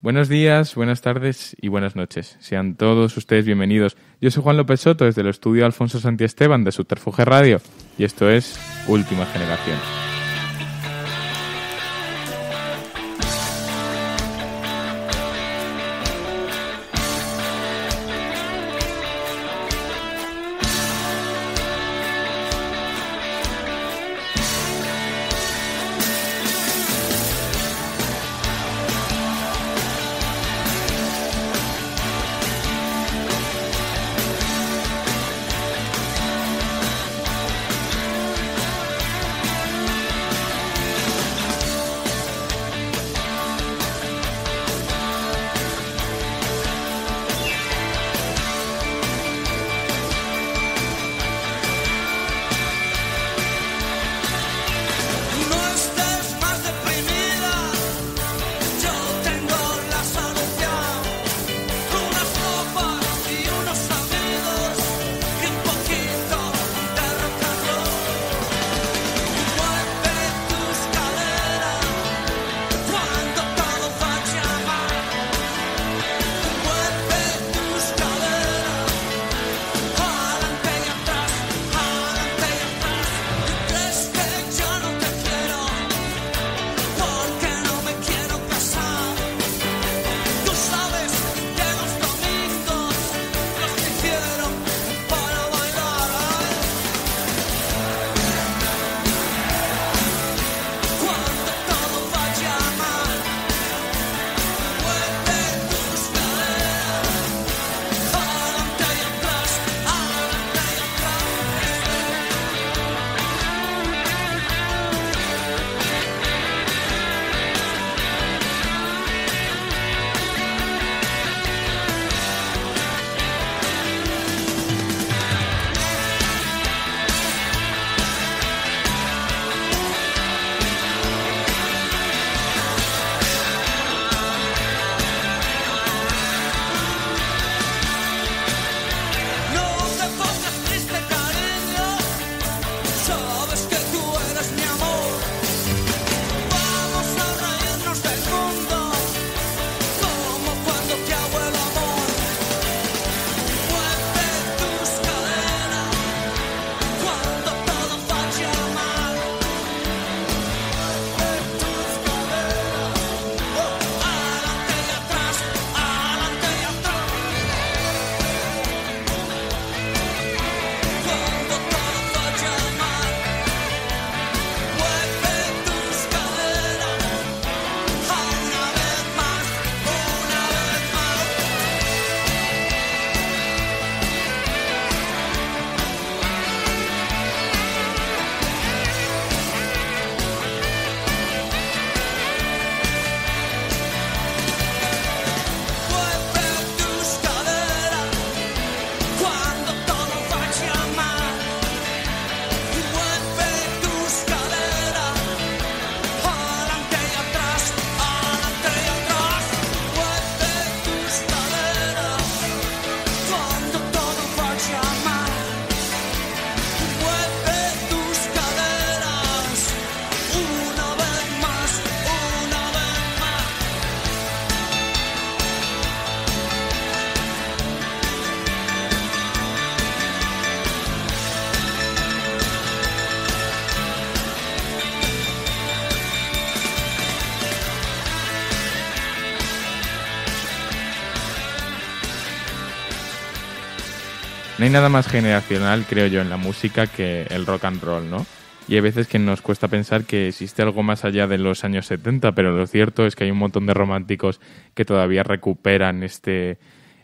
Buenos días, buenas tardes y buenas noches. Sean todos ustedes bienvenidos. Yo soy Juan López Soto desde el estudio Alfonso Santiesteban de Subterfuge Radio y esto es Última Generación. hay nada más generacional, creo yo, en la música que el rock and roll, ¿no? Y hay veces que nos cuesta pensar que existe algo más allá de los años 70, pero lo cierto es que hay un montón de románticos que todavía recuperan este,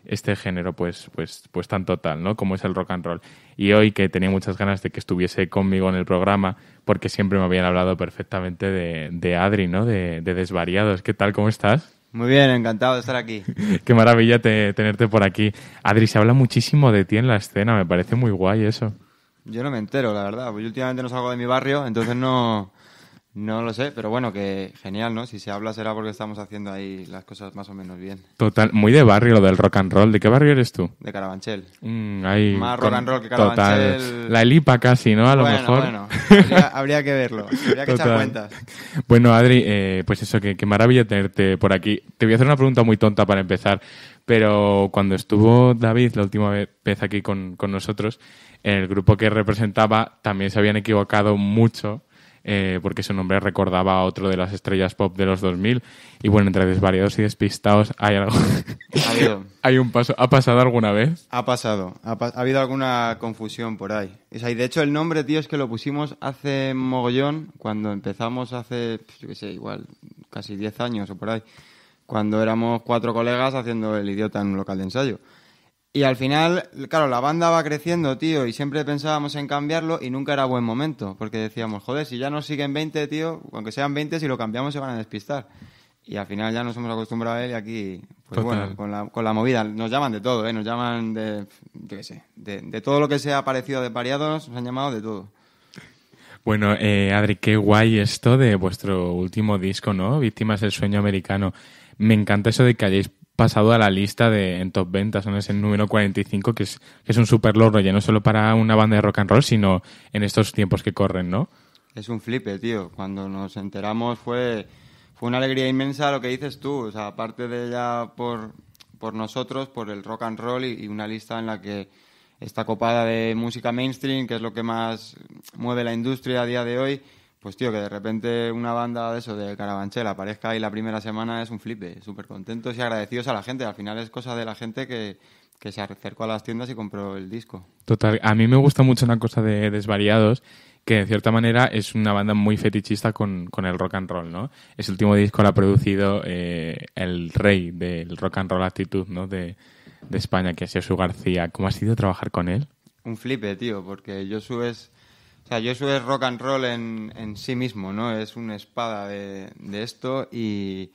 este género pues, pues, pues tan total, ¿no? Como es el rock and roll. Y hoy que tenía muchas ganas de que estuviese conmigo en el programa, porque siempre me habían hablado perfectamente de, Adri, ¿no? De, de Desvariados. ¿Qué tal? ¿Cómo estás? Muy bien, encantado de estar aquí. Qué maravilla tenerte por aquí. Adri, se habla muchísimo de ti en la escena, me parece muy guay eso. Yo no me entero, la verdad. Pues yo últimamente no salgo de mi barrio, entonces no, no lo sé, pero bueno, que genial, ¿no? Si se habla será porque estamos haciendo ahí las cosas más o menos bien. Total, muy de barrio lo del rock and roll. ¿De qué barrio eres tú? De Carabanchel. Mm, más rock and roll que Carabanchel. La elipa casi, ¿no? A lo mejor. Bueno, habría, que verlo, habría que echar cuentas. Bueno, Adri, eh, pues eso, qué maravilla tenerte por aquí. Te voy a hacer una pregunta muy tonta para empezar, pero cuando estuvo David la última vez aquí con, con nosotros, en el grupo que representaba también se habían equivocado mucho eh, porque su nombre recordaba a otro de las estrellas pop de los 2000. Y bueno, entre desvariados y despistados hay algo. Ha hay un paso. ¿Ha pasado alguna vez? Ha pasado. Ha, habido alguna confusión por ahí. de hecho, el nombre, tío, es que lo pusimos hace mogollón, cuando empezamos hace, yo qué sé, igual, casi 10 años o por ahí. Cuando éramos cuatro colegas haciendo el idiota en un local de ensayo. Y al final, claro, la banda va creciendo, tío, y siempre pensábamos en cambiarlo y nunca era buen momento, porque decíamos, joder, si ya nos siguen 20, tío, aunque sean 20, si lo cambiamos se van a despistar. Y al final ya nos hemos acostumbrado a él y aquí, pues bueno, con la, con la, movida, nos llaman de todo, ¿eh? Nos llaman de, qué sé, de, todo lo que se ha parecido de variados, nos han llamado de todo. Bueno, eh, Adri, qué guay esto de vuestro último disco, ¿no? Víctimas del sueño americano. Me encanta eso de que hayáis pasado a la lista de en top ventas, son es el número 45, que es, que es un super logro ya no solo para una banda de rock and roll, sino en estos tiempos que corren, ¿no? Es un flipe, tío. Cuando nos enteramos fue, fue una alegría inmensa lo que dices tú. O sea, aparte de ya por, por nosotros, por el rock and roll y una lista en la que está copada de música mainstream, que es lo que más mueve la industria a día de hoy pues tío, que de repente una banda de eso, de Carabanchel, aparezca ahí la primera semana es un flipe. súper contentos y agradecidos a la gente. Al final es cosa de la gente que, se acercó a las tiendas y compró el disco. Total, a mí me gusta mucho una cosa de Desvariados, que en cierta manera es una banda muy fetichista con, con el rock and roll, ¿no? Ese último disco lo ha producido eh, el rey del rock and roll actitud, ¿no? De, España, que es Jesús García. ¿Cómo ha sido trabajar con él? Un flipe, tío, porque Jesús es o sea, Joshua es rock and roll en, sí mismo, ¿no? Es una espada de, esto y,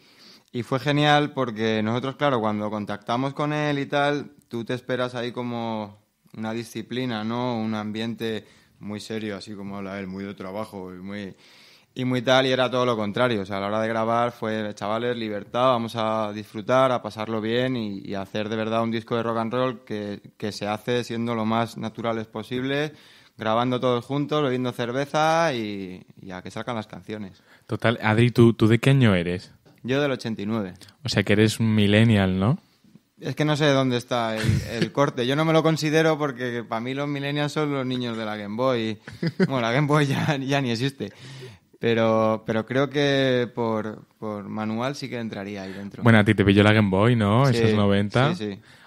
fue genial porque nosotros, claro, cuando contactamos con él y tal, tú te esperas ahí como una disciplina, ¿no? Un ambiente muy serio, así como habla él, muy de trabajo y muy, y muy tal, y era todo lo contrario. O sea, a la hora de grabar fue, chavales, libertad, vamos a disfrutar, a pasarlo bien y, y hacer de verdad un disco de rock and roll que, que se hace siendo lo más naturales posible grabando todos juntos, bebiendo cerveza y, a que salgan las canciones. Total, Adri, ¿tú, de qué año eres? Yo del 89. O sea que eres un millennial, ¿no? Es que no sé dónde está el, corte. Yo no me lo considero porque para mí los millennials son los niños de la Game Boy. Bueno, la Game Boy ya, ni existe. Pero, pero creo que por, manual sí que entraría ahí dentro. Bueno, a ti te pilló la Game Boy, ¿no? Sí, Esos 90.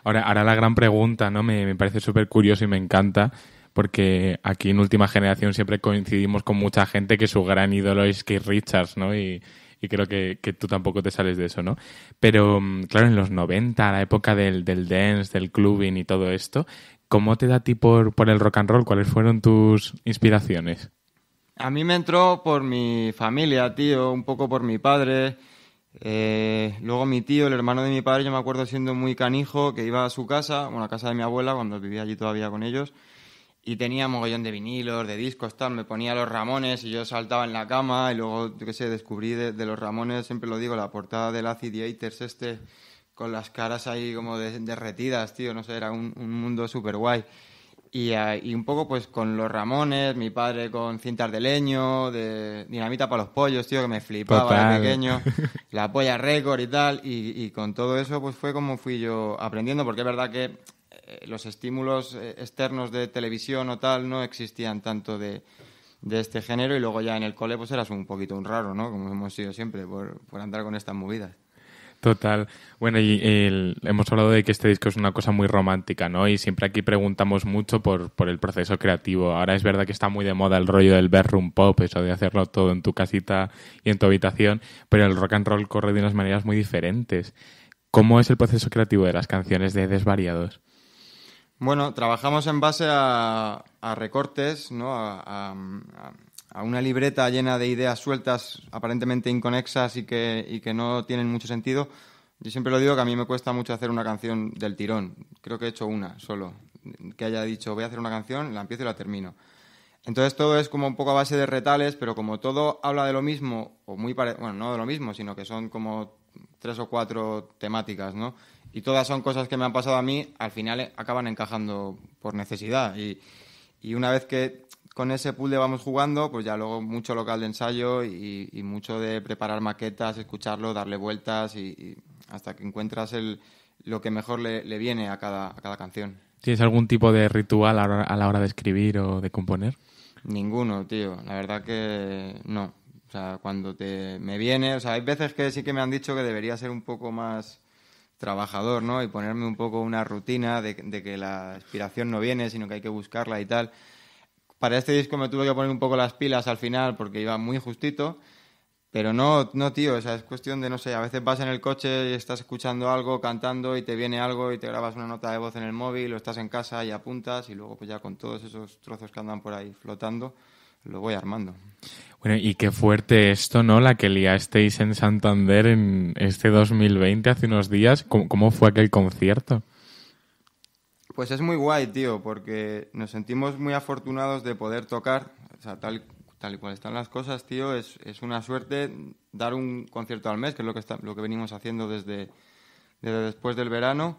Ahora, ahora la gran pregunta, ¿no? Me, me parece súper curioso y me encanta porque aquí en Última Generación siempre coincidimos con mucha gente que su gran ídolo es Keith Richards, ¿no? Y, creo que, tú tampoco te sales de eso, ¿no? Pero mm, claro, en los 90, la época del, del dance, del clubbing y todo esto, ¿cómo te da a ti por, el rock and roll? ¿Cuáles fueron tus inspiraciones? A mí me entró por mi familia, tío, un poco por mi padre. Eh, luego mi tío, el hermano de mi padre, yo me acuerdo siendo muy canijo, que iba a su casa, bueno, a casa de mi abuela, cuando vivía allí todavía con ellos, y tenía mogollón de vinilos, de discos, tal. Me ponía los Ramones y yo saltaba en la cama y luego, yo qué sé, descubrí de, los Ramones, siempre lo digo, la portada del Acid Haters este con las caras ahí como derretidas, tío, no sé, era un, mundo súper guay. Ah, y, un poco pues con los Ramones, mi padre con cintas de leño, de dinamita para los pollos, tío, que me flipaba de pequeño, la polla récord y tal, y, con todo eso pues fue como fui yo aprendiendo, porque es verdad que eh, los estímulos eh, externos de televisión o tal no existían tanto de, este género y luego ya en el cole pues eras un poquito un raro, ¿no? Como hemos sido siempre por, andar con estas movidas. Total. Bueno, hemos hablado de que este disco es una cosa muy romántica, ¿no? Y siempre aquí preguntamos mucho por, por, el proceso creativo. Ahora es verdad que está muy de moda el rollo del bedroom pop, eso de hacerlo todo en tu casita y en tu habitación, pero el rock and roll corre de unas maneras muy diferentes. ¿Cómo es el proceso creativo de las canciones de Desvariados? Bueno, trabajamos en base a, recortes, ¿no? A, una libreta llena de ideas sueltas, aparentemente inconexas y que, que no tienen mucho sentido. Yo siempre lo digo que a mí me cuesta mucho hacer una canción del tirón. Creo que he hecho una solo, que haya dicho voy a hacer una canción, la empiezo y la termino. Entonces todo es como un poco a base de retales, pero como todo habla de lo mismo, o muy bueno, no de lo mismo, sino que son como tres o cuatro temáticas, ¿no? y todas son cosas que me han pasado a mí, al final eh, acaban encajando por necesidad. Y, y una vez que con ese pulle vamos jugando, pues ya luego mucho local de ensayo y, y mucho de preparar maquetas, escucharlo, darle vueltas y, hasta que encuentras el, lo que mejor le, le viene a cada, a cada canción. ¿Tienes algún tipo de ritual a la hora de escribir o de componer? Ninguno, tío. La verdad que no. O sea, cuando te me viene, o sea, hay veces que sí que me han dicho que debería ser un poco más trabajador, ¿no? Y ponerme un poco una rutina de, que la inspiración no viene, sino que hay que buscarla y tal. Para este disco me tuve que poner un poco las pilas al final porque iba muy justito, pero no, no tío, es cuestión de, no sé, a veces vas en el coche y estás escuchando algo, cantando y te viene algo y te grabas una nota de voz en el móvil o estás en casa y apuntas y luego pues ya con todos esos trozos que andan por ahí flotando, lo voy armando. Bueno, y qué fuerte esto, ¿no? La que liasteis en Santander en este 2020, hace unos días. ¿Cómo, fue aquel concierto? Pues es muy guay, tío, porque nos sentimos muy afortunados de poder tocar. O sea, tal, tal y cual están las cosas, tío, es, una suerte dar un concierto al mes, que es lo que, está, lo que venimos haciendo desde, desde después del verano.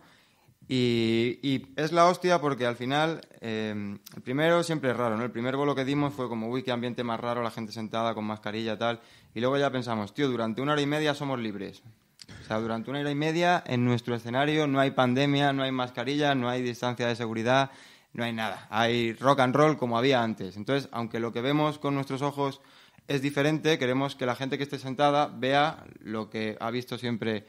Y, es la hostia porque al final, em, el primero siempre es raro, ¿no? El primer bolo que dimos fue como, uy, qué ambiente más raro, la gente sentada con mascarilla, y tal. Y luego ya pensamos, tío, durante una hora y media somos libres. O sea, durante una hora y media en nuestro escenario no hay pandemia, no hay mascarilla, no hay distancia de seguridad, no hay nada. Hay rock and roll como había antes. Entonces, aunque lo que vemos con nuestros ojos es diferente, queremos que la gente que esté sentada vea lo que ha visto siempre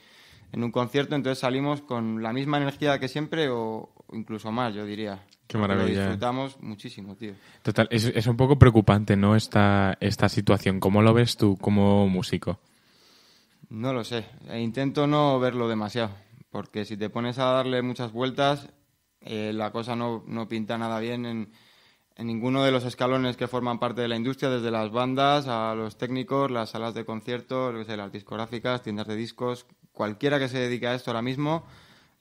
en un concierto, entonces salimos con la misma energía que siempre o incluso más, yo diría. Qué maravilla. Lo disfrutamos muchísimo, tío. Total, es, un poco preocupante, ¿no? Esta, esta situación. ¿Cómo lo ves tú como músico? No lo sé. E intento no verlo demasiado, porque si te pones a darle muchas vueltas, eh, la cosa no, no pinta nada bien en en ninguno de los escalones que forman parte de la industria, desde las bandas a los técnicos, las salas de conciertos, las discográficas, tiendas de discos, cualquiera que se dedique a esto ahora mismo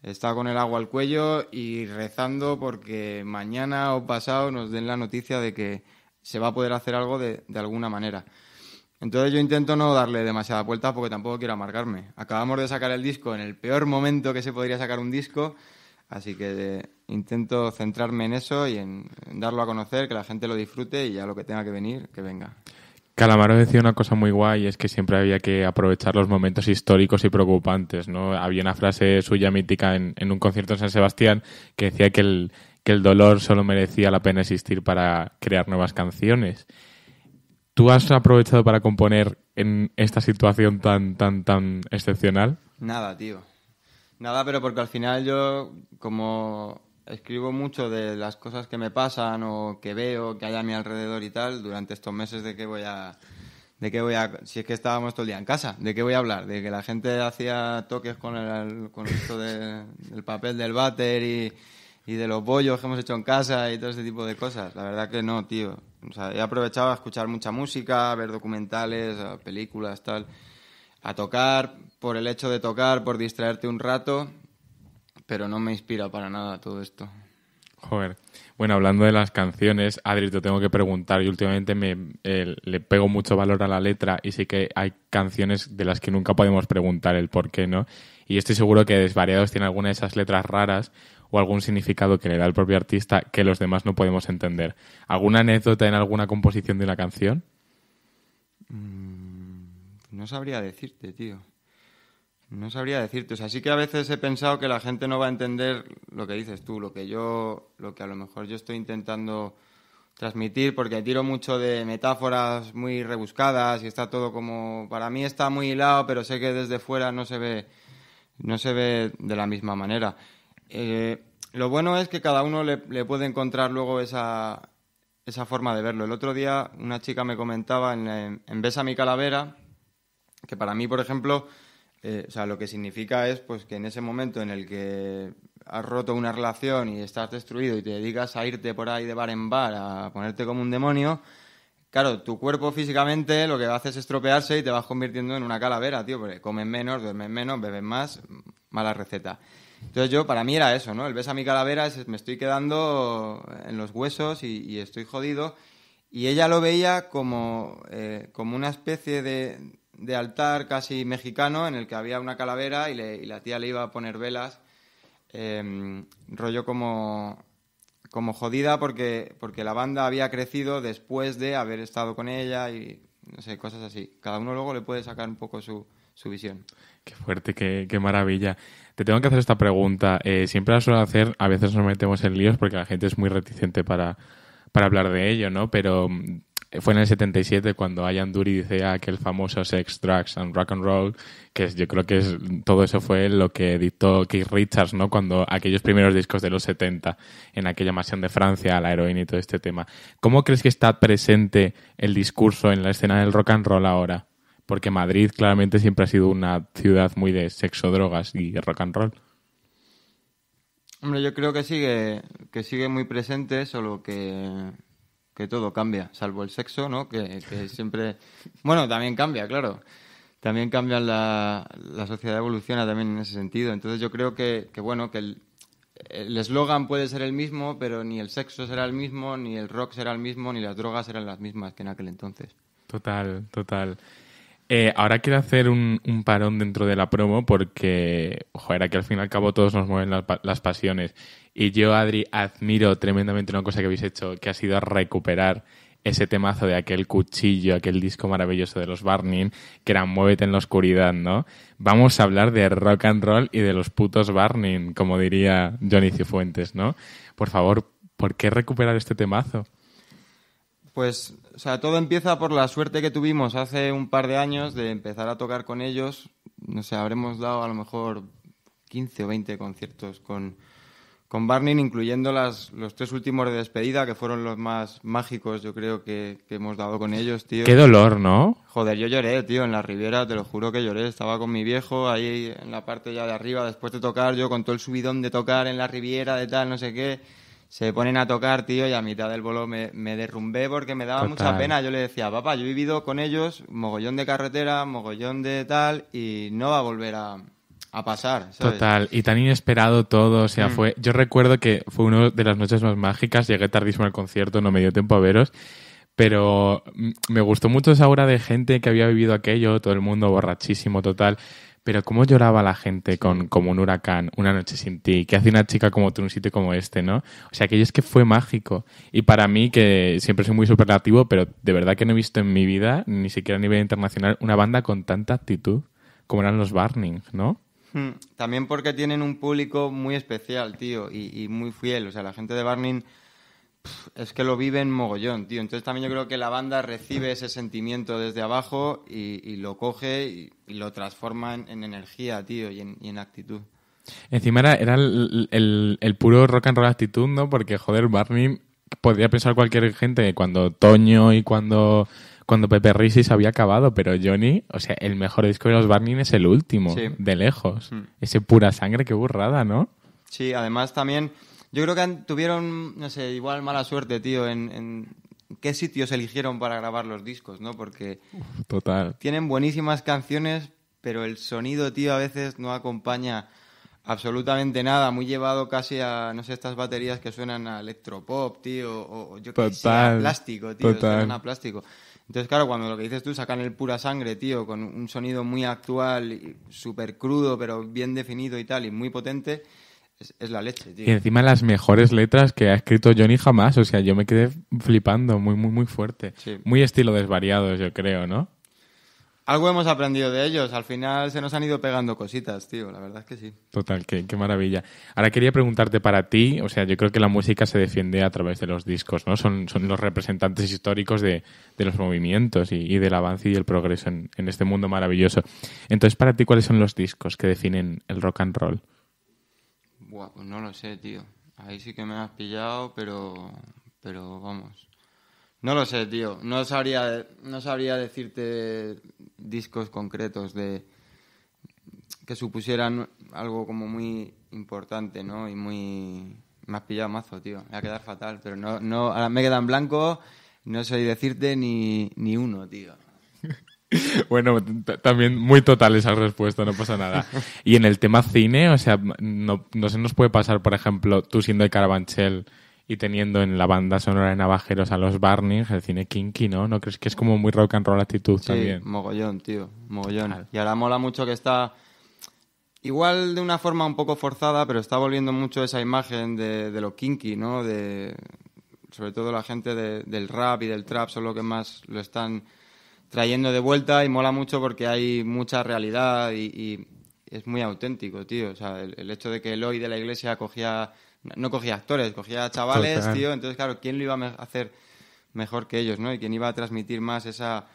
está con el agua al cuello y rezando porque mañana o pasado nos den la noticia de que se va a poder hacer algo de, de alguna manera. Entonces yo intento no darle demasiada vuelta porque tampoco quiero amargarme. Acabamos de sacar el disco en el peor momento que se podría sacar un disco Así que eh, intento centrarme en eso y en, darlo a conocer, que la gente lo disfrute y ya lo que tenga que venir, que venga. Calamaro decía una cosa muy guay, es que siempre había que aprovechar los momentos históricos y preocupantes, ¿no? Había una frase suya mítica en, un concierto en San Sebastián que decía que el, que el dolor solo merecía la pena existir para crear nuevas canciones. ¿Tú has aprovechado para componer en esta situación tan, tan, tan excepcional? Nada, tío. Nada, pero porque al final yo, como escribo mucho de las cosas que me pasan o que veo, que hay a mi alrededor y tal, durante estos meses de que voy a... De voy a, si es que estábamos todo el día en casa, ¿de qué voy a hablar? De que la gente hacía toques con, el, con esto del papel del váter y, y de los bollos que hemos hecho en casa y todo ese tipo de cosas. La verdad que no, tío. O sea, he aprovechado a escuchar mucha música, a ver documentales, a películas, tal, a tocar, por el hecho de tocar, por distraerte un rato, pero no me inspira para nada todo esto. Joder. Bueno, hablando de las canciones, Adri, te tengo que preguntar. y últimamente me, le pego mucho valor a la letra y sí que hay canciones de las que nunca podemos preguntar el por qué, ¿no? Y estoy seguro que Desvariados tiene alguna de esas letras raras o algún significado que le da el propio artista que los demás no podemos entender. ¿Alguna anécdota en alguna composición de la canción? Mm, no sabría decirte, tío. No sabría decirte, o sea, sí que a veces he pensado que la gente no va a entender lo que dices tú, lo que yo, lo que a lo mejor yo estoy intentando transmitir, porque tiro mucho de metáforas muy rebuscadas y está todo como, para mí está muy hilado, pero sé que desde fuera no se ve, no se ve de la misma manera. Eh, lo bueno es que cada uno le, puede encontrar luego esa, esa, forma de verlo. El otro día una chica me comentaba en, en Besa mi calavera, que para mí, por ejemplo, eh, o sea, lo que significa es pues que en ese momento en el que has roto una relación y estás destruido y te dedicas a irte por ahí de bar en bar a ponerte como un demonio, claro, tu cuerpo físicamente lo que hace es estropearse y te vas convirtiendo en una calavera, tío, porque comes menos, duermes menos, bebes más, mala receta. Entonces yo, para mí era eso, ¿no? El ves a mi calavera es, me estoy quedando en los huesos y, estoy jodido. Y ella lo veía como, eh, como una especie de, de altar casi mexicano en el que había una calavera y, la tía le iba a poner velas, em, rollo como, como jodida porque, porque la banda había crecido después de haber estado con ella y no sé, cosas así. Cada uno luego le puede sacar un poco su, su visión. Qué fuerte, qué, qué, maravilla. Te tengo que hacer esta pregunta. Eh, siempre la suelo hacer, a veces nos metemos en líos porque la gente es muy reticente para, para hablar de ello, ¿no? Pero eh, fue en el 77 cuando Ayan Dury dice aquel ah, famoso Sex, Drugs and Rock and Roll, que yo creo que es, todo eso fue lo que dictó Keith Richards, ¿no? Cuando aquellos primeros discos de los 70, en aquella masión de Francia, la heroína y todo este tema. ¿Cómo crees que está presente el discurso en la escena del rock and roll ahora? Porque Madrid claramente siempre ha sido una ciudad muy de sexo, drogas y rock and roll. Hombre, yo creo que sigue, que sigue muy presente, lo que que todo cambia, salvo el sexo, ¿no? Que, siempre... Bueno, también cambia, claro. También cambia la, la, sociedad evoluciona también en ese sentido. Entonces yo creo que, bueno, que el eslogan puede ser el mismo, pero ni el sexo será el mismo, ni el rock será el mismo, ni las drogas serán las mismas que en aquel entonces. Total, total. Eh, ahora quiero hacer un, parón dentro de la promo porque, joder, que al fin y al cabo todos nos mueven las, las pasiones. Y yo, Adri, admiro tremendamente una cosa que habéis hecho, que ha sido recuperar ese temazo de aquel cuchillo, aquel disco maravilloso de los Barney, que era Muévete en la oscuridad, ¿no? Vamos a hablar de rock and roll y de los putos Barney, como diría Johnny Cifuentes, ¿no? Por favor, ¿por qué recuperar este temazo? Pues, o sea, todo empieza por la suerte que tuvimos hace un par de años de empezar a tocar con ellos. No sé, habremos dado a lo mejor 15 o 20 conciertos con, con Barney, incluyendo las, los tres últimos de despedida, que fueron los más mágicos, yo creo, que, hemos dado con ellos, tío. Qué dolor, ¿no? Joder, yo lloré, tío, en la Riviera, te lo juro que lloré. Estaba con mi viejo ahí en la parte ya de arriba, después de tocar, yo con todo el subidón de tocar en la Riviera, de tal, no sé qué. Se ponen a tocar, tío, y a mitad del bolo me, derrumbé porque me daba mucha pena. Yo le decía, papá, yo he vivido con ellos mogollón de carretera, mogollón de tal, y no va a volver a, a pasar. ¿sabes? Total, y tan inesperado todo, o sea, mm. fue... Yo recuerdo que fue una de las noches más mágicas, llegué tardísimo al concierto, no me dio tiempo a veros, pero me gustó mucho esa hora de gente que había vivido aquello, todo el mundo borrachísimo, total. Pero cómo lloraba la gente con como un huracán, una noche sin ti, que hace una chica como tú en un sitio como este, ¿no? O sea, aquello es que fue mágico. Y para mí, que siempre soy muy superlativo, pero de verdad que no he visto en mi vida, ni siquiera a nivel internacional, una banda con tanta actitud como eran los Barnings, ¿no? Hmm. También porque tienen un público muy especial, tío, y, muy fiel. O sea, la gente de Barney es que lo vive en mogollón, tío. Entonces también yo creo que la banda recibe ese sentimiento desde abajo y, lo coge y, lo transforma en, energía, tío, y en, actitud. Encima era, el, puro rock and roll actitud, ¿no? Porque, joder, Barney podría pensar cualquier gente cuando Toño y cuando cuando Pepe Risi había acabado, pero Johnny, o sea, el mejor disco de los Barney es el último, de lejos. Mm. Ese pura sangre, qué burrada, ¿no? Sí, además también, yo creo que tuvieron, no sé, igual mala suerte, tío, en, qué sitios eligieron para grabar los discos, ¿no? Porque total. tienen buenísimas canciones, pero el sonido, tío, a veces no acompaña absolutamente nada, muy llevado casi a, no sé, estas baterías que suenan a electropop, tío, o, yo qué sé, a plástico, tío, total. suenan a plástico. Entonces, claro, cuando lo que dices tú, sacan el pura sangre, tío, con un sonido muy actual, súper crudo, pero bien definido y tal, y muy potente, es, la leche, tío. Y encima las mejores letras que ha escrito Johnny jamás, o sea, yo me quedé flipando, muy, muy, muy fuerte. Muy estilo desvariados, yo creo, ¿no? Algo hemos aprendido de ellos. Al final se nos han ido pegando cositas, tío. La verdad es que sí. Total, qué, maravilla. Ahora quería preguntarte para ti, o sea, yo creo que la música se defiende a través de los discos, ¿no? Son, son los representantes históricos de, los movimientos y, del avance y el progreso en, este mundo maravilloso. Entonces, para ti, ¿cuáles son los discos que definen el rock and roll? Buah, pues no lo sé, tío. Ahí sí que me has pillado, pero, pero vamos. No lo sé, tío. No sabría, no sabría decirte discos concretos de que supusieran algo como muy importante, ¿no? Y muy... Me has pillado mazo, tío. Me ha quedado fatal, pero no, no, ahora me quedan blanco, no sé decirte ni, uno, tío. Bueno, también muy total esa respuesta, no pasa nada. Y en el tema cine, o sea, no, no se nos puede pasar, por ejemplo, tú siendo de Carabanchel, y teniendo en la banda sonora de Navajeros a los Barnings, el cine kinky, ¿no? ¿No crees que es como muy rock and roll actitud sí, mogollón, tío, mogollón. Y ahora mola mucho que está, igual de una forma un poco forzada, pero está volviendo mucho esa imagen de, lo kinky, ¿no? De, sobre todo la gente del rap y del trap son lo que más lo están trayendo de vuelta y mola mucho porque hay mucha realidad y, es muy auténtico, tío. O sea, el, hecho de que Eloy de la iglesia cogía no cogía actores, cogía chavales, tío. Entonces, claro, ¿quién lo iba a hacer mejor que ellos, no? Y quién iba a transmitir más esa,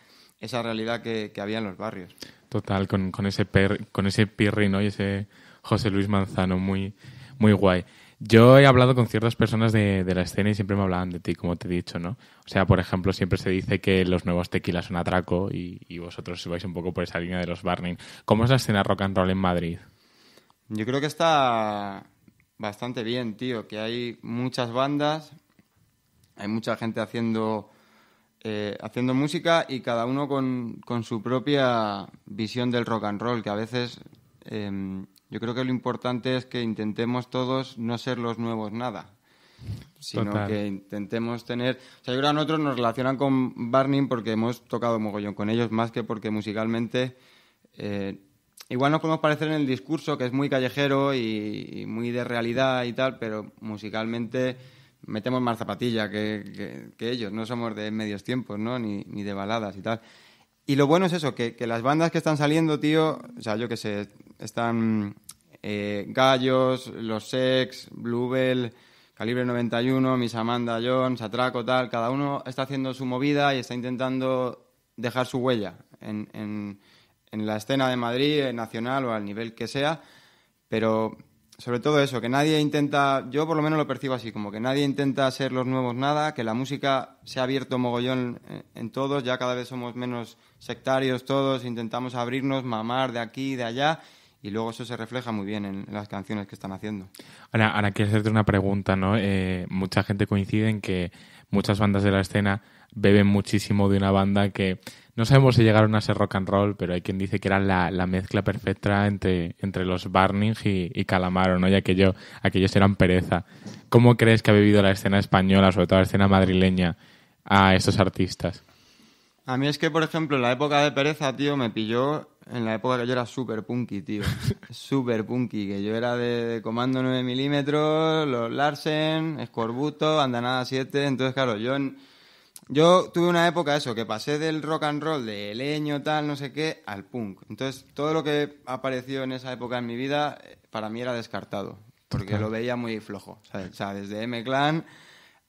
realidad que, había en los barrios. Total, con, ese per, con ese Pirri, ¿no? Y ese José Luis Manzano, muy, muy guay. Yo he hablado con ciertas personas de, la escena y siempre me hablaban de ti, como te he dicho, ¿no? O sea, por ejemplo, siempre se dice que los nuevos tequilas son atraco y, y vosotros vais un poco por esa línea de los Barney. ¿Cómo es la escena rock and roll en Madrid? Yo creo que está bastante bien, tío, que hay muchas bandas, hay mucha gente haciendo, eh, haciendo música y cada uno con, su propia visión del rock and roll, que a veces em, yo creo que lo importante es que intentemos todos no ser los nuevos nada, sino que intentemos tener... O sea, yo creo que nosotros nos relacionan con Barney porque hemos tocado mogollón con ellos, más que porque musicalmente... Eh, Igual nos podemos parecer en el discurso, que es muy callejero y, muy de realidad y tal, pero musicalmente metemos más zapatilla que, que, ellos. No somos de medios tiempos, ¿no? Ni, ni, de baladas y tal. Y lo bueno es eso, que, las bandas que están saliendo, tío, o sea, yo que sé, están eh, Gallos, Los Sex, Bluebell, Calibre 91, Miss Amanda Jones, Atraco, tal. Cada uno está haciendo su movida y está intentando dejar su huella en, en la escena de Madrid, eh, nacional o al nivel que sea, pero sobre todo eso, que nadie intenta, yo por lo menos lo percibo así, como que nadie intenta ser los nuevos nada, que la música se ha abierto mogollón eh, en, todos, ya cada vez somos menos sectarios todos, intentamos abrirnos, mamar de aquí, de allá, y luego eso se refleja muy bien en las canciones que están haciendo. Ahora, quiero hacerte una pregunta, ¿no? Eh, mucha gente coincide en que muchas bandas de la escena beben muchísimo de una banda que no sabemos si llegaron a ser rock and roll, pero hay quien dice que era la, mezcla perfecta entre, entre los Barning y, y, Calamaro, ¿no? Y aquellos eran pereza. ¿Cómo crees que ha vivido la escena española, sobre todo la escena madrileña, a estos artistas? A mí es que, por ejemplo, en la época de pereza, tío, me pilló en la época que yo era súper punky, tío. súper punky, que yo era de Comando 9 milímetros, los Larsen, Scorbuto, Andanada 7. Entonces, claro, yo en yo tuve una época eso, que pasé del rock and roll, de leño, tal, no sé qué, al punk. Entonces, todo lo que apareció en esa época en mi vida, eh, para mí era descartado, porque lo veía muy flojo. O sea, desde M-Clan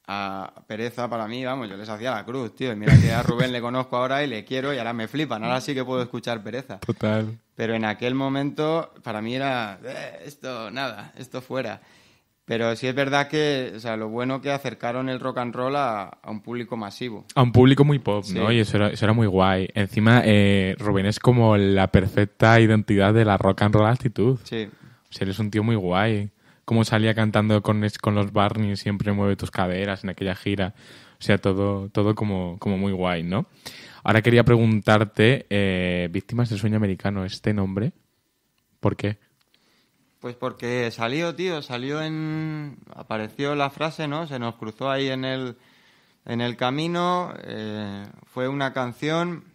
a Pereza, para mí, vamos, yo les hacía la cruz, tío. Y mira que a Rubén le conozco ahora y le quiero y ahora me flipan, ahora sí que puedo escuchar Pereza. Total. Pero en aquel momento, para mí era, eh, esto, nada, esto fuera. Pero sí es verdad que, o sea, lo bueno que acercaron el rock and roll a, un público masivo. A un público muy pop, ¿no? Y eso era, era, muy guay. Encima, eh, Rubén es como la perfecta identidad de la rock and roll actitud. Sí. O sea, eres un tío muy guay. Como salía cantando con, con los Barney, siempre mueve tus caderas en aquella gira. O sea, todo, todo como, como muy guay, ¿no? Ahora quería preguntarte, eh, Víctimas del Sueño Americano, ¿este nombre? ¿Por qué? Pues porque salió, tío, salió en... apareció la frase, ¿no? Se nos cruzó ahí en el, en el camino, eh, fue una canción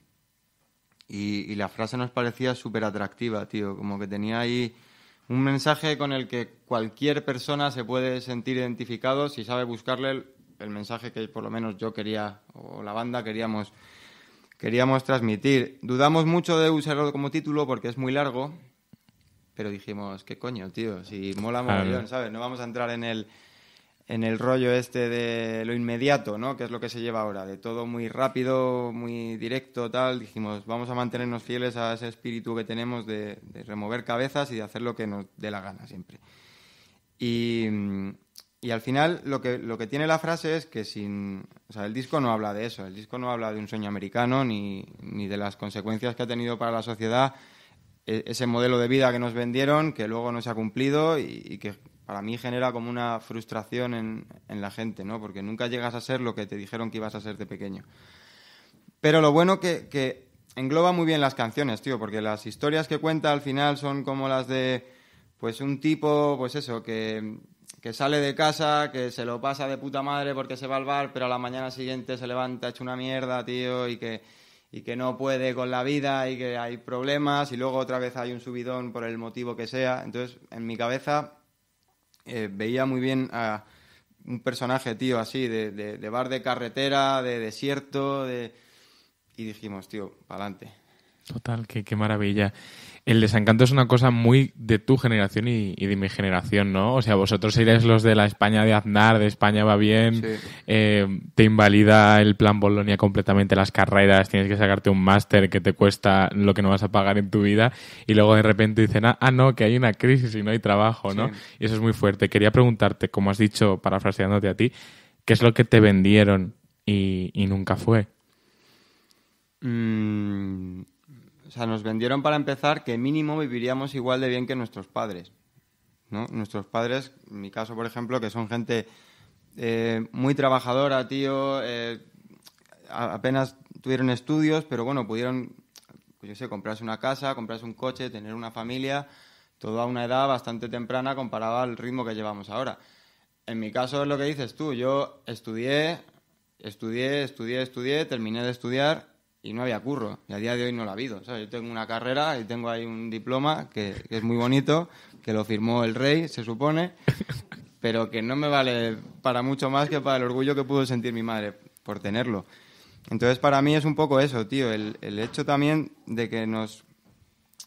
y, la frase nos parecía súper atractiva, tío, como que tenía ahí un mensaje con el que cualquier persona se puede sentir identificado si sabe buscarle el, el mensaje que por lo menos yo quería o la banda queríamos, queríamos transmitir. Dudamos mucho de usarlo como título porque es muy largo pero dijimos, ¿qué coño, tío? Si mola mogollón, ¿sabes? No vamos a entrar en el, en el rollo este de lo inmediato, ¿no? Que es lo que se lleva ahora, de todo muy rápido, muy directo, tal. Dijimos, vamos a mantenernos fieles a ese espíritu que tenemos de, remover cabezas y de hacer lo que nos dé la gana siempre. Y, al final lo que, lo que tiene la frase es que sin... O sea, el disco no habla de eso, el disco no habla de un sueño americano ni, ni de las consecuencias que ha tenido para la sociedad e-, ese modelo de vida que nos vendieron, que luego no se ha cumplido y, que para mí genera como una frustración en, la gente, ¿no? Porque nunca llegas a ser lo que te dijeron que ibas a ser de pequeño. Pero lo bueno que, que engloba muy bien las canciones, tío, porque las historias que cuenta al final son como las de, pues, un tipo, pues eso, que, que sale de casa, que se lo pasa de puta madre porque se va al bar, pero a la mañana siguiente se levanta hecho una mierda, tío, y que y que no puede con la vida y que hay problemas y luego otra vez hay un subidón por el motivo que sea. Entonces, en mi cabeza eh, veía muy bien a un personaje, tío, así, de, de, de bar de carretera, de desierto, de... y dijimos, tío, para adelante. Total, qué, qué maravilla. El desencanto es una cosa muy de tu generación y, de mi generación, ¿no? O sea, vosotros eres los de la España de Aznar, de España va bien, eh, te invalida el plan Bolonia completamente las carreras, tienes que sacarte un máster que te cuesta lo que no vas a pagar en tu vida y luego de repente dicen, ah, ah no, que hay una crisis y no hay trabajo, ¿no? Y eso es muy fuerte. Quería preguntarte, como has dicho, parafraseándote a ti, ¿qué es lo que te vendieron y, nunca fue? Mm, sea, nos vendieron para empezar que mínimo viviríamos igual de bien que nuestros padres. ¿no? Nuestros padres, en mi caso, por ejemplo, que son gente eh, muy trabajadora, tío, eh, apenas tuvieron estudios, pero bueno, pudieron, pues yo sé, comprarse una casa, comprarse un coche, tener una familia, todo a una edad bastante temprana comparada al ritmo que llevamos ahora. En mi caso es lo que dices tú, yo estudié, estudié, estudié, estudié, terminé de estudiar y no había curro. Y a día de hoy no lo ha habido. O yo tengo una carrera y tengo ahí un diploma que, es muy bonito, que lo firmó el rey, se supone, pero que no me vale para mucho más que para el orgullo que pudo sentir mi madre por tenerlo. Entonces, para mí es un poco eso, tío, el, hecho también de que nos,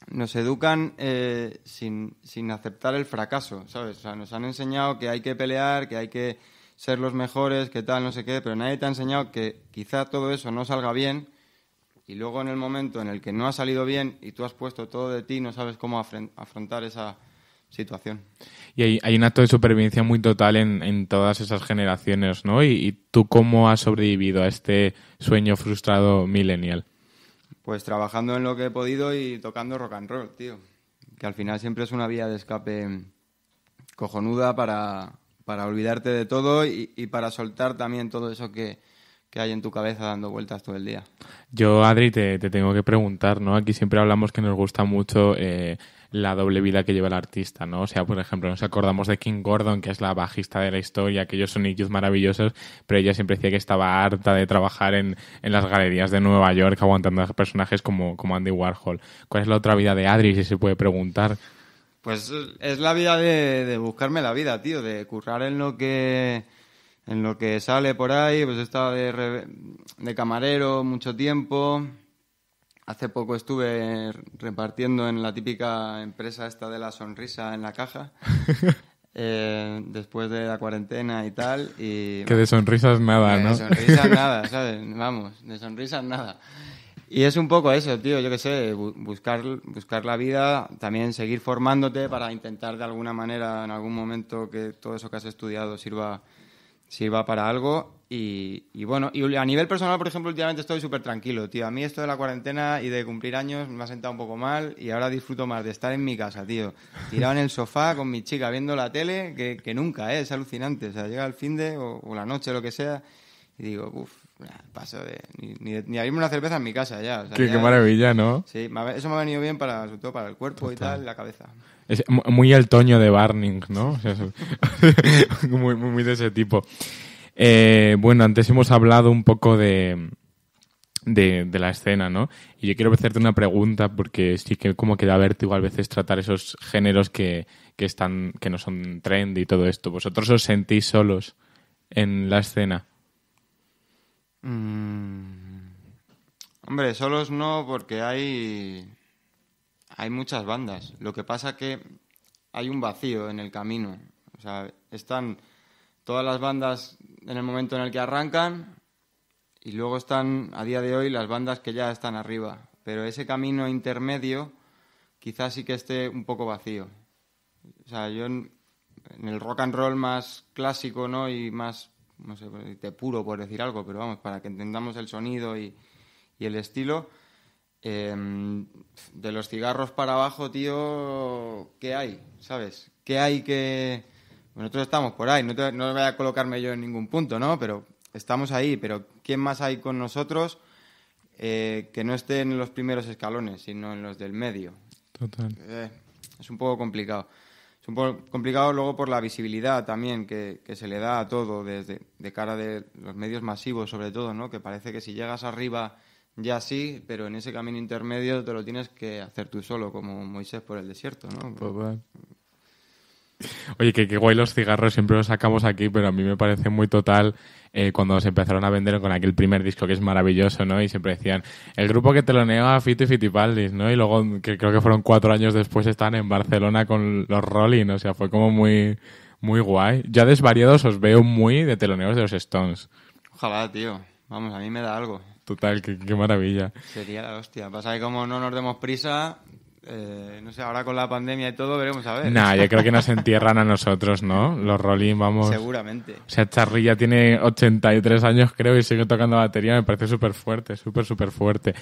nos educan eh, sin, sin aceptar el fracaso, ¿sabes? O sea, nos han enseñado que hay que pelear, que hay que ser los mejores, que tal, no sé qué, pero nadie te ha enseñado que quizá todo eso no salga bien, y luego en el momento en el que no ha salido bien y tú has puesto todo de ti, no sabes cómo afrontar esa situación. Y hay, un acto de supervivencia muy total en, todas esas generaciones, ¿no? Y, tú cómo has sobrevivido a este sueño frustrado millennial. Pues trabajando en lo que he podido y tocando rock and roll, tío. Que al final siempre es una vía de escape cojonuda para, olvidarte de todo y para soltar también todo eso que, que hay en tu cabeza dando vueltas todo el día. Yo, Adri, te, tengo que preguntar, ¿no? Aquí siempre hablamos que nos gusta mucho eh, la doble vida que lleva el artista, ¿no? O sea, por ejemplo, nos acordamos de King Gordon, que es la bajista de la historia, aquellos sonillos maravillosos, pero ella siempre decía que estaba harta de trabajar en, las galerías de Nueva York aguantando a personajes como, como Andy Warhol. ¿Cuál es la otra vida de Adri, si se puede preguntar? Pues es la vida de buscarme la vida, tío, de currar en lo que en lo que sale por ahí, pues he estado de, camarero mucho tiempo. Hace poco estuve repartiendo en la típica empresa esta de la sonrisa en la caja. Eh, después de la cuarentena y tal. Y, que de sonrisas nada, ¿no? De sonrisas nada, ¿sabes? Vamos, de sonrisas nada. Y es un poco eso, tío, yo qué sé, buscar, buscar la vida, también seguir formándote para intentar de alguna manera, en algún momento, que todo eso que has estudiado sirva sirva para algo. Y, bueno, y a nivel personal, por ejemplo, últimamente estoy súper tranquilo, tío. A mí esto de la cuarentena y de cumplir años me ha sentado un poco mal y ahora disfruto más de estar en mi casa, tío. Tirado en el sofá con mi chica viendo la tele, que, nunca, ¿eh? es alucinante. O sea, llega el fin de o, la noche, lo que sea, y digo, uff, paso de ni, ni, abrirme una cerveza en mi casa ya. qué, maravilla, ¿no? Sí, eso me ha venido bien para, todo para el cuerpo y tal, la cabeza. Es muy el toño de Barning, ¿no? muy, de ese tipo. Eh, bueno, antes hemos hablado un poco de, la escena, ¿no? Y yo quiero hacerte una pregunta porque sí que como que da vértigo a veces tratar esos géneros que, están, que no son trend y todo esto. ¿Vosotros os sentís solos en la escena? Mm. Hombre, solos no, porque hay hay muchas bandas. Lo que pasa que hay un vacío en el camino. O sea, están todas las bandas en el momento en el que arrancan y luego están a día de hoy las bandas que ya están arriba. Pero ese camino intermedio quizás sí que esté un poco vacío. O sea, yo en, el rock and roll más clásico, ¿no? Y más, no sé, de puro por decir algo, pero vamos, para que entendamos el sonido y, el estilo, eh, de los cigarros para abajo, tío, ¿qué hay? ¿Sabes? ¿Qué hay que...? Nosotros estamos por ahí, no, voy a colocarme yo en ningún punto, ¿no? Pero estamos ahí, pero ¿quién más hay con nosotros eh, que no esté en los primeros escalones, sino en los del medio? Total. Eh, es un poco complicado. Es un poco complicado luego por la visibilidad también que, que se le da a todo, desde de cara de los medios masivos sobre todo, ¿no? Que parece que si llegas arriba ya sí, pero en ese camino intermedio te lo tienes que hacer tú solo, como Moisés por el desierto, ¿no? Pues Oye, que, guay los cigarros, siempre los sacamos aquí, pero a mí me parece muy total eh, cuando se empezaron a vender con aquel primer disco que es maravilloso, ¿no? Y siempre decían, el grupo que teloneaba Fito y Fitipaldis, ¿no? Y luego, que creo que fueron cuatro años después, están en Barcelona con los Rolling, o sea, fue como muy, muy guay. Ya desvariados os veo muy de teloneos de los Stones. Ojalá, tío. Vamos, a mí me da algo. Total, qué, maravilla. Sería la hostia. Pasa que como no nos demos prisa, eh, no sé, ahora con la pandemia y todo veremos a ver. Nah, yo creo que nos entierran a nosotros, ¿no? Los Rolling, vamos. Seguramente. O sea, ya tiene 83 años, creo, y sigue tocando batería. Me parece súper fuerte, súper, súper fuerte.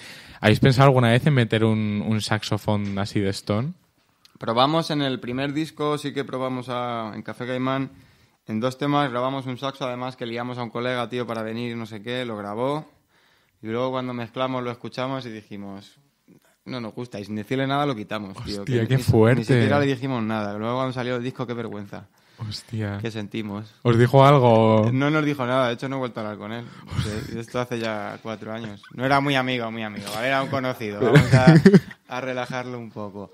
¿Habéis pensado alguna vez en meter un, saxofón así de Stone? Probamos en el primer disco, sí que probamos a, en Café Caimán. En dos temas grabamos un saxo, además que liamos a un colega, tío, para venir, no sé qué, lo grabó. Y luego cuando mezclamos lo escuchamos y dijimos, no nos gusta. Y sin decirle nada lo quitamos, tío. qué fuerte. Ni siquiera le dijimos nada. Luego cuando salió el disco, qué vergüenza. Hostia. ¿Qué sentimos? ¿Os dijo algo? No nos dijo nada, de hecho no he vuelto a hablar con él. Esto hace ya cuatro años. No era muy amigo, muy amigo, Era un conocido. Vamos a, a, relajarlo un poco.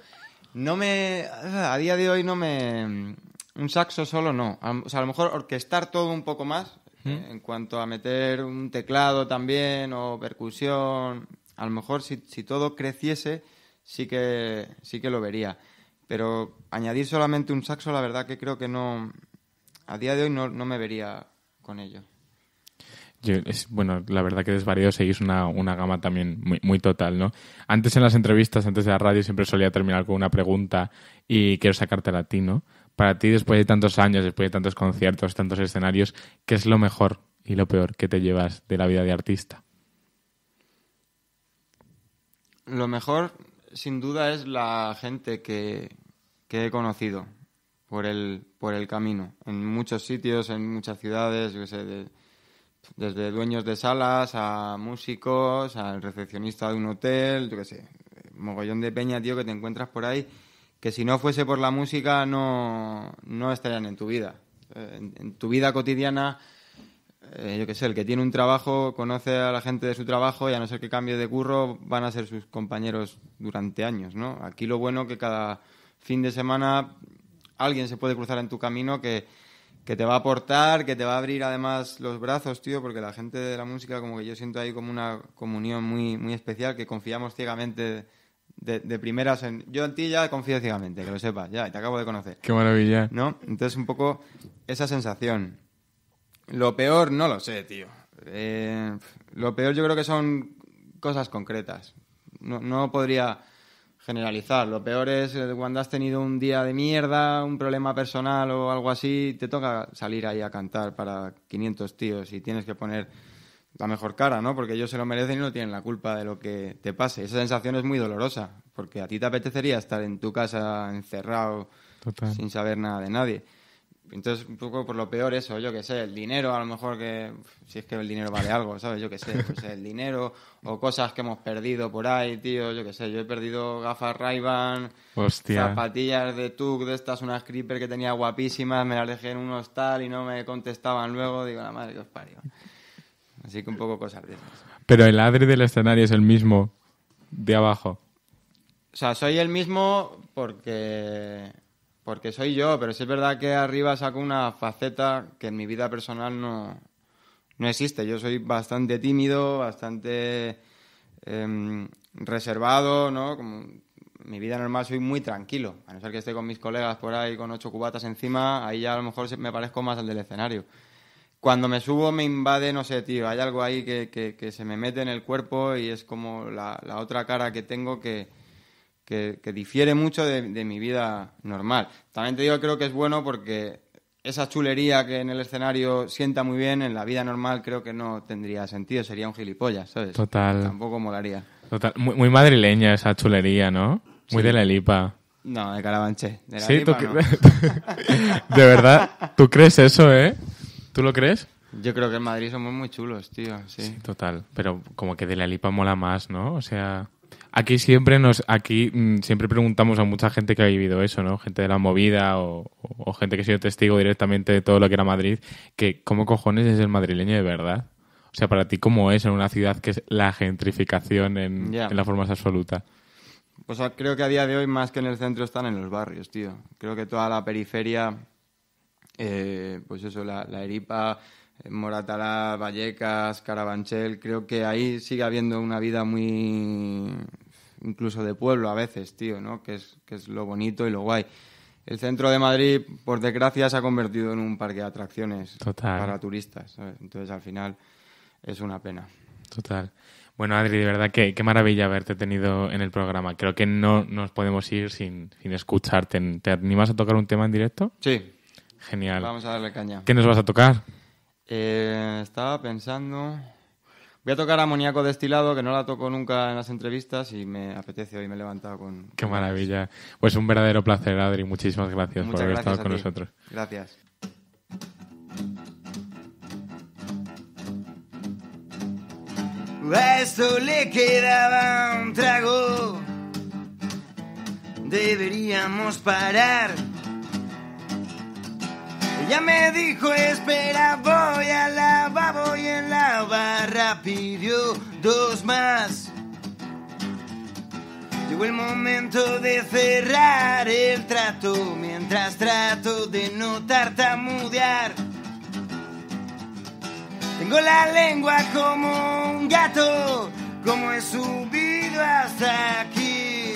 No me. A día de hoy no me. Un saxo solo no. O sea, a lo mejor orquestar todo un poco más en cuanto a meter un teclado también o percusión, a lo mejor si, todo creciese, sí que, sí que lo vería. Pero añadir solamente un saxo, la verdad que creo que no, a día de hoy no, me vería con ello. bueno, la verdad que desvarío seguís una, una gama también muy, muy, total, ¿no? Antes en las entrevistas, antes de la radio, siempre solía terminar con una pregunta y quiero sacarte a ti, ¿no? para ti después de tantos años, después de tantos conciertos, tantos escenarios, ¿qué es lo mejor y lo peor que te llevas de la vida de artista? Lo mejor, sin duda, es la gente que, he conocido por el, por el camino, en muchos sitios, en muchas ciudades, desde dueños de salas a músicos, al recepcionista de un hotel, yo qué sé, mogollón de peña, tío, que te encuentras por ahí que si no fuese por la música no, estarían en tu vida. Eh, en, tu vida cotidiana, eh, yo qué sé, el que tiene un trabajo conoce a la gente de su trabajo y a no ser que cambie de curro van a ser sus compañeros durante años, ¿no? Aquí lo bueno que cada fin de semana alguien se puede cruzar en tu camino que, que te va a aportar, que te va a abrir además los brazos, tío, porque la gente de la música como que yo siento ahí como una comunión muy, muy especial, que confiamos ciegamente de, primeras. En... yo en ti ya confío ciegamente, que lo sepas, ya, te acabo de conocer. Qué maravilla. ¿No? Entonces, un poco esa sensación. Lo peor, no lo sé, tío. Eh, lo peor yo creo que son cosas concretas. No, no podría generalizar. Lo peor es eh, cuando has tenido un día de mierda, un problema personal o algo así, te toca salir ahí a cantar para 500 tíos y tienes que poner la mejor cara, ¿no? Porque ellos se lo merecen y no tienen la culpa de lo que te pase. Esa sensación es muy dolorosa, porque a ti te apetecería estar en tu casa encerrado sin saber nada de nadie. Entonces, un poco por lo peor eso, yo qué sé, el dinero, a lo mejor que, si es que el dinero vale algo, ¿sabes? Yo qué sé, pues el dinero o cosas que hemos perdido por ahí, tío, yo qué sé, yo he perdido gafas ray zapatillas de Tuk, de estas, unas creeper que tenía guapísimas, me las dejé en un hostal y no me contestaban luego, digo, la madre que os parió. Así que un poco cosas de Pero el adri del escenario es el mismo de abajo. O sea, soy el mismo porque porque soy yo, pero sí es verdad que arriba saco una faceta que en mi vida personal no, existe. Yo soy bastante tímido, bastante em, reservado, ¿no? Como mi vida normal soy muy tranquilo, a no ser que esté con mis colegas por ahí con ocho cubatas encima, ahí ya a lo mejor me parezco más al del escenario cuando me subo me invade, no sé, tío, hay algo ahí que, se me mete en el cuerpo y es como la, otra cara que tengo que, difiere mucho de, mi vida normal. También te digo, creo que es bueno porque esa chulería que en el escenario sienta muy bien, en la vida normal creo que no tendría sentido, sería un gilipollas, ¿sabes? Total. Tampoco molaría. Total. Muy, madrileña esa chulería, ¿no? Muy de la Elipa. No, de Calabanché. ¿Sí? ¿De verdad? ¿Tú crees eso, eh? ¿Tú lo crees? Yo creo que en Madrid somos muy chulos, tío. Sí. total. Pero como que de la lipa mola más, ¿no? O sea, aquí siempre nos, aquí mm, siempre preguntamos a mucha gente que ha vivido eso, ¿no? Gente de la movida o, gente que ha sido testigo directamente de todo lo que era Madrid, que cómo cojones es el madrileño de verdad. O sea, para ti, ¿cómo es en una ciudad que es la gentrificación en, en la forma más absoluta? Pues creo que a día de hoy, más que en el centro, están en los barrios, tío. Creo que toda la periferia eh, pues eso, la, Eripa, eh, Moratalá, Vallecas, Carabanchel, creo que ahí sigue habiendo una vida muy incluso de pueblo a veces, tío, ¿no? Que es, que es lo bonito y lo guay. El centro de Madrid, por desgracia, se ha convertido en un parque de atracciones para turistas. Entonces, al final, es una pena. Total. Bueno, Adri, de verdad que qué maravilla haberte tenido en el programa. Creo que no nos podemos ir sin, sin escucharte. ¿Te animas a tocar un tema en directo? Sí, Genial. Vamos a darle caña. ¿Qué nos vas a tocar? Eh, estaba pensando. Voy a tocar amoníaco destilado, que no la toco nunca en las entrevistas y me apetece hoy, me he levantado con... Qué maravilla. Pues un verdadero placer, Adri. Muchísimas gracias por haber estado con nosotros. Gracias. A esto le quedaba un trago. Deberíamos parar. Ya me dijo, espera, voy a lavabo y en la barra pidió dos más. Llegó el momento de cerrar el trato mientras trato de no tartamudear. Tengo la lengua como un gato, como he subido hasta aquí,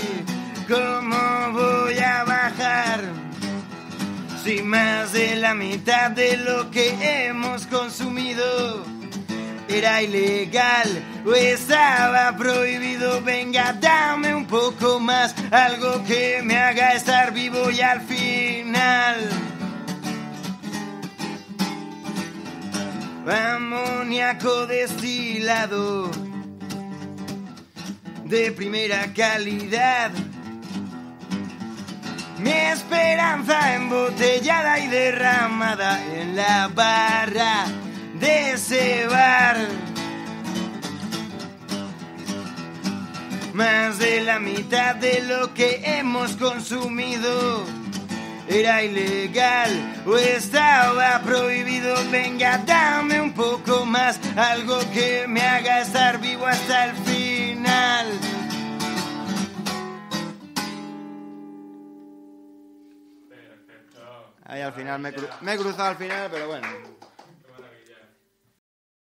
Como voy a bajar. Sin más de mitad de lo que hemos consumido era ilegal o estaba prohibido. Venga, dame un poco más, algo que me haga estar vivo y al final. Amoníaco destilado de primera calidad mi esperanza embotellada y derramada en la barra de ese bar. Más de la mitad de lo que hemos consumido era ilegal o estaba prohibido. Venga, dame un poco más, algo que me haga estar vivo hasta el final. Ahí al final me, me he cruzado al final, pero bueno.